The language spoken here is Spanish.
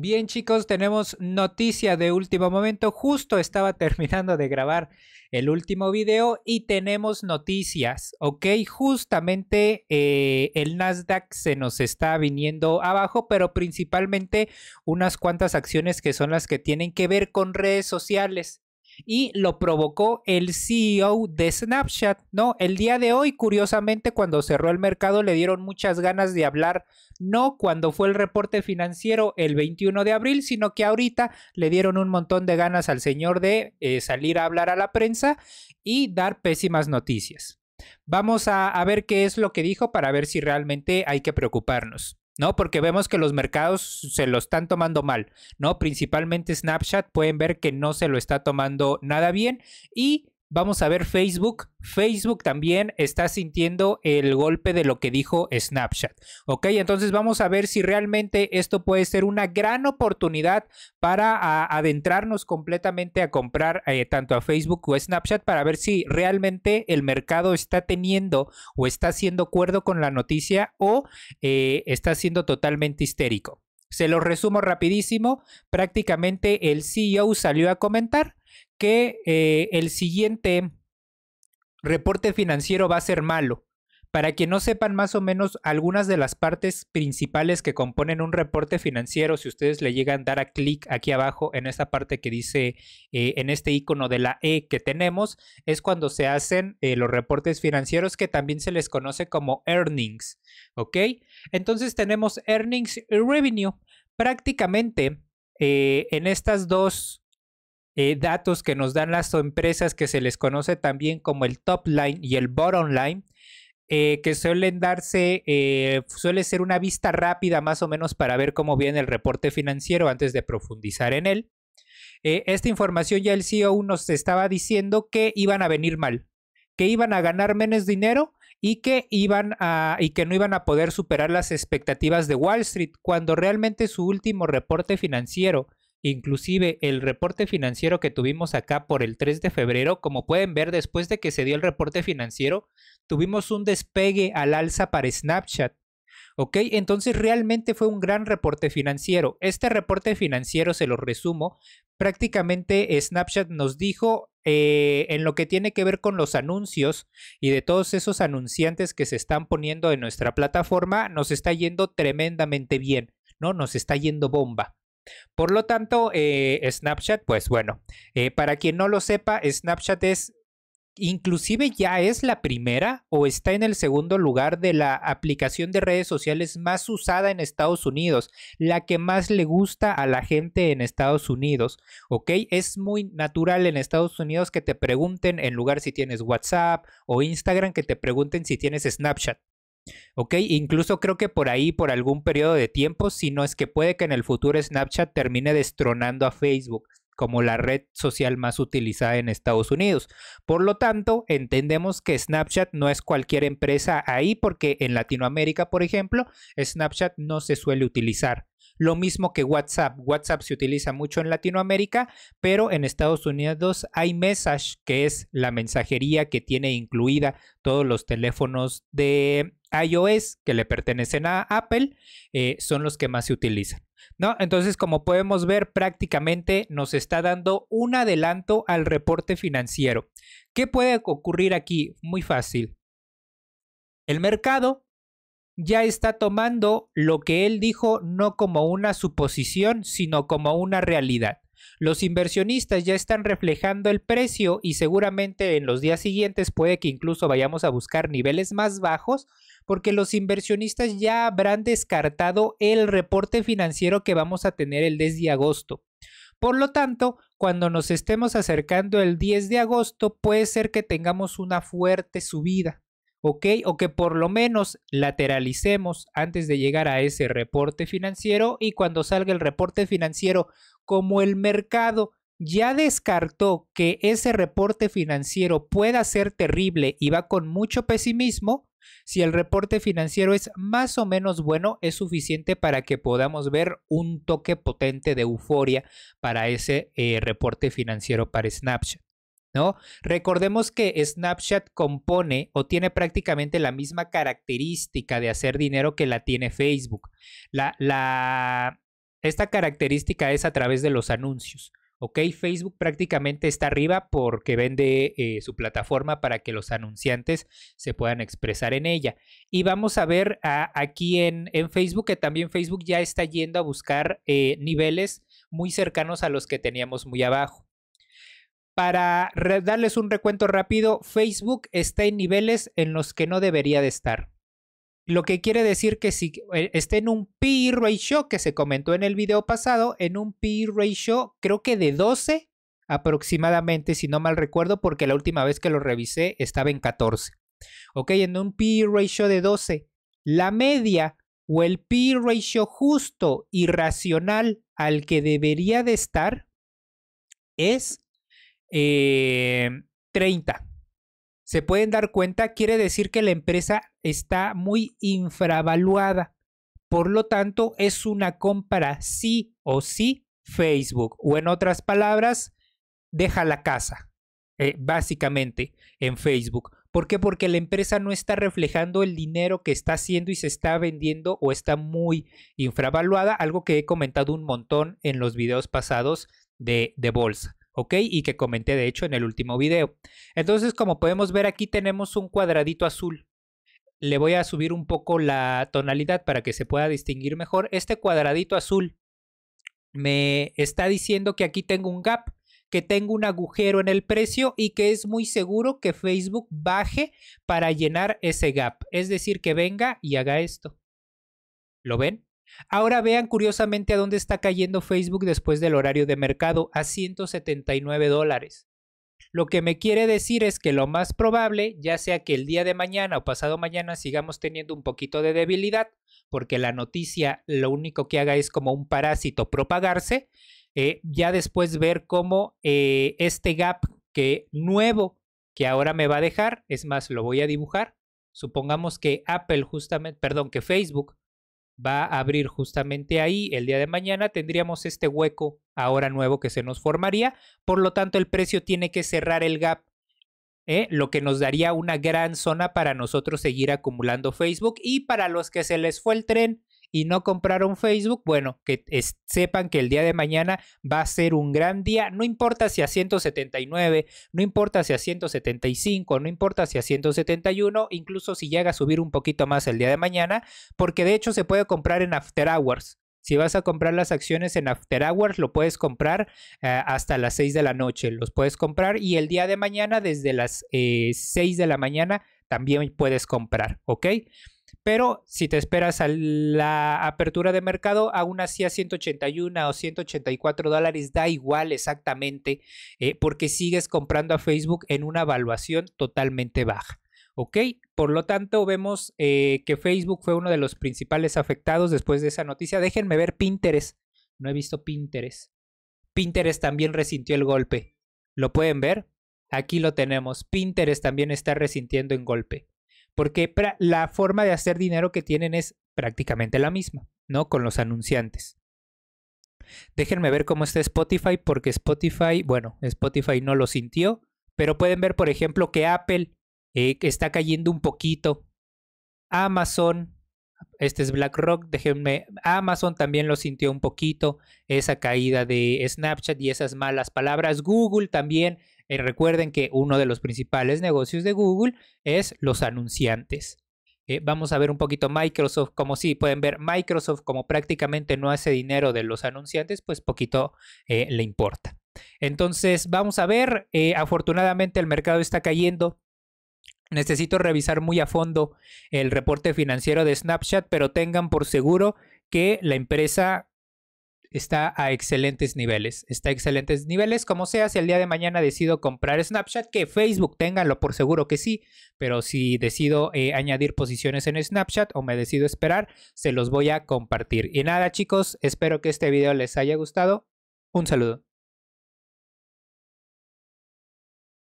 Bien chicos, tenemos noticia de último momento. Justo estaba terminando de grabar el último video y tenemos noticias, ¿ok? Justamente eh, el Nasdaq se nos está viniendo abajo, pero principalmente unas cuantas acciones que son las que tienen que ver con redes sociales y lo provocó el CEO de Snapchat, ¿no? El día de hoy, curiosamente, cuando cerró el mercado, le dieron muchas ganas de hablar, no cuando fue el reporte financiero el 21 de abril, sino que ahorita le dieron un montón de ganas al señor de eh, salir a hablar a la prensa y dar pésimas noticias. Vamos a ver qué es lo que dijo para ver si realmente hay que preocuparnos. ¿no? Porque vemos que los mercados se lo están tomando mal, ¿no? Principalmente Snapchat pueden ver que no se lo está tomando nada bien y Vamos a ver Facebook. Facebook también está sintiendo el golpe de lo que dijo Snapchat. Ok, entonces vamos a ver si realmente esto puede ser una gran oportunidad para adentrarnos completamente a comprar eh, tanto a Facebook o Snapchat para ver si realmente el mercado está teniendo o está haciendo acuerdo con la noticia o eh, está siendo totalmente histérico. Se lo resumo rapidísimo. Prácticamente el CEO salió a comentar que eh, el siguiente reporte financiero va a ser malo. Para que no sepan más o menos algunas de las partes principales que componen un reporte financiero, si ustedes le llegan a dar a clic aquí abajo en esta parte que dice eh, en este icono de la E que tenemos, es cuando se hacen eh, los reportes financieros que también se les conoce como earnings, ¿ok? Entonces tenemos earnings y revenue. Prácticamente en estas dos eh, datos que nos dan las empresas que se les conoce también como el top line y el bottom line, eh, que suelen darse, eh, suele ser una vista rápida más o menos para ver cómo viene el reporte financiero antes de profundizar en él. esta información ya el CEO nos estaba diciendo que iban a venir mal, que iban a ganar menos dinero y que iban a y que no iban a poder superar las expectativas de Wall Street cuando realmente su último reporte financiero Inclusive el reporte financiero que tuvimos acá por el 3 de febrero, como pueden ver después de que se dio el reporte financiero, tuvimos un despegue al alza para Snapchat. ¿Ok? Entonces realmente fue un gran reporte financiero. Este reporte financiero, se lo resumo, prácticamente Snapchat nos dijo eh, en lo que tiene que ver con los anuncios y de todos esos anunciantes que se están poniendo en nuestra plataforma, nos está yendo tremendamente bien, ¿no? Nos está yendo bomba. Por lo tanto, eh, Snapchat, pues bueno, eh, para quien no lo sepa, Snapchat es inclusive ya es la primera o está en el segundo lugar de la aplicación de redes sociales más usada en Estados Unidos, la que más le gusta a la gente en Estados Unidos, ¿ok? Es muy natural en Estados Unidos que te pregunten en lugar si tienes WhatsApp o Instagram, que te pregunten si tienes Snapchat. ¿ok? Incluso creo que por ahí, por algún periodo de tiempo, si no es que puede que en el futuro Snapchat termine destronando a Facebook como la red social más utilizada en Estados Unidos. Por lo tanto, entendemos que Snapchat no es cualquier empresa ahí porque en Latinoamérica, por ejemplo, Snapchat no se suele utilizar. Lo mismo que WhatsApp. WhatsApp se utiliza mucho en Latinoamérica, pero en Estados Unidos hay Message, que es la mensajería que tiene incluida todos los teléfonos de iOS que le pertenecen a Apple eh, son los que más se utilizan. ¿no? Entonces, como podemos ver, prácticamente nos está dando un adelanto al reporte financiero. ¿Qué puede ocurrir aquí? Muy fácil. El mercado ya está tomando lo que él dijo no como una suposición, sino como una realidad. Los inversionistas ya están reflejando el precio y seguramente en los días siguientes puede que incluso vayamos a buscar niveles más bajos porque los inversionistas ya habrán descartado el reporte financiero que vamos a tener el 10 de agosto. Por lo tanto, cuando nos estemos acercando el 10 de agosto, puede ser que tengamos una fuerte subida, ¿ok? O que por lo menos lateralicemos antes de llegar a ese reporte financiero y cuando salga el reporte financiero, como el mercado ya descartó que ese reporte financiero pueda ser terrible y va con mucho pesimismo, si el reporte financiero es más o menos bueno, es suficiente para que podamos ver un toque potente de euforia para ese eh, reporte financiero para Snapchat. ¿No? Recordemos que Snapchat compone o tiene prácticamente la misma característica de hacer dinero que la tiene Facebook. La, la, esta característica es a través de los anuncios. Facebook prácticamente está arriba porque vende eh, su plataforma para que los anunciantes se puedan expresar en ella. Y vamos a ver aquí en, Facebook que también Facebook ya está yendo a buscar eh, niveles muy cercanos a los que teníamos muy abajo. Para darles un recuento rápido, Facebook está en niveles en los que no debería de estar. Lo que quiere decir que si e, esté en un p ratio que se comentó en el video pasado, en un p ratio creo que de 12 aproximadamente, si no mal recuerdo, porque la última vez que lo revisé estaba en 14. Ok, en un p ratio de 12, la media o el p ratio justo y racional al que debería de estar es 30. Eh, se pueden dar cuenta, quiere decir que la empresa está muy infravaluada. Por lo tanto, es una compra sí o sí Facebook. O en otras palabras, deja la casa, eh, básicamente, en Facebook. ¿Por qué? Porque la empresa no está reflejando el dinero que está haciendo y se está vendiendo o está muy infravaluada, algo que he comentado un montón en los videos pasados de, de bolsa. ¿ok? Y que comenté de hecho en el último video. Entonces, como podemos ver aquí tenemos un cuadradito azul. Le voy a subir un poco la tonalidad para que se pueda distinguir mejor. Este cuadradito azul me está diciendo que aquí tengo un gap, que tengo un agujero en el precio y que es muy seguro que Facebook baje para llenar ese gap. Es decir, que venga y haga esto. ¿Lo ven? Ahora vean curiosamente a dónde está cayendo Facebook después del horario de mercado, a 179 dólares. Lo que me quiere decir es que lo más probable, ya sea que el día de mañana o pasado mañana sigamos teniendo un poquito de debilidad, porque la noticia lo único que haga es como un parásito propagarse, eh, ya después ver cómo eh, este gap que nuevo que ahora me va a dejar, es más, lo voy a dibujar, supongamos que Apple justamente, perdón, que Facebook va a abrir justamente ahí el día de mañana, tendríamos este hueco ahora nuevo que se nos formaría. Por lo tanto, el precio tiene que cerrar el gap, ¿eh? lo que nos daría una gran zona para nosotros seguir acumulando Facebook. Y para los que se les fue el tren, y no compraron Facebook, bueno, que sepan que el día de mañana va a ser un gran día, no importa si a 179, no importa si a 175, no importa si a 171, incluso si llega a subir un poquito más el día de mañana, porque de hecho se puede comprar en After Hours. Si vas a comprar las acciones en After Hours, lo puedes comprar eh, hasta las 6 de la noche. Los puedes comprar y el día de mañana, desde las 6 eh, de la mañana, también puedes comprar, ¿ok? Pero si te esperas a la apertura de mercado, aún así a 181 o 184 dólares da igual exactamente, eh, porque sigues comprando a Facebook en una evaluación totalmente baja. ¿Ok? Por lo tanto, vemos eh, que Facebook fue uno de los principales afectados después de esa noticia. Déjenme ver Pinterest. No he visto Pinterest. Pinterest también resintió el golpe. ¿Lo pueden ver? Aquí lo tenemos. Pinterest también está resintiendo en golpe porque la forma de hacer dinero que tienen es prácticamente la misma, ¿no? Con los anunciantes. Déjenme ver cómo está Spotify, porque Spotify, bueno, Spotify no lo sintió, pero pueden ver, por ejemplo, que Apple eh, está cayendo un poquito, Amazon este es BlackRock, déjenme, Amazon también lo sintió un poquito, esa caída de Snapchat y esas malas palabras. Google también, eh, recuerden que uno de los principales negocios de Google es los anunciantes. Eh, vamos a ver un poquito Microsoft, como sí, pueden ver, Microsoft como prácticamente no hace dinero de los anunciantes, pues poquito eh, le importa. Entonces, vamos a ver, afortunadamente el mercado está cayendo, Necesito revisar muy a fondo el reporte financiero de Snapchat, pero tengan por seguro que la empresa está a excelentes niveles. Está a excelentes niveles. Como sea, si el día de mañana decido comprar Snapchat, que Facebook tenganlo por seguro que sí. Pero si decido eh, añadir posiciones en Snapchat o me decido esperar, se los voy a compartir. Y nada, chicos, espero que este video les haya gustado. Un saludo.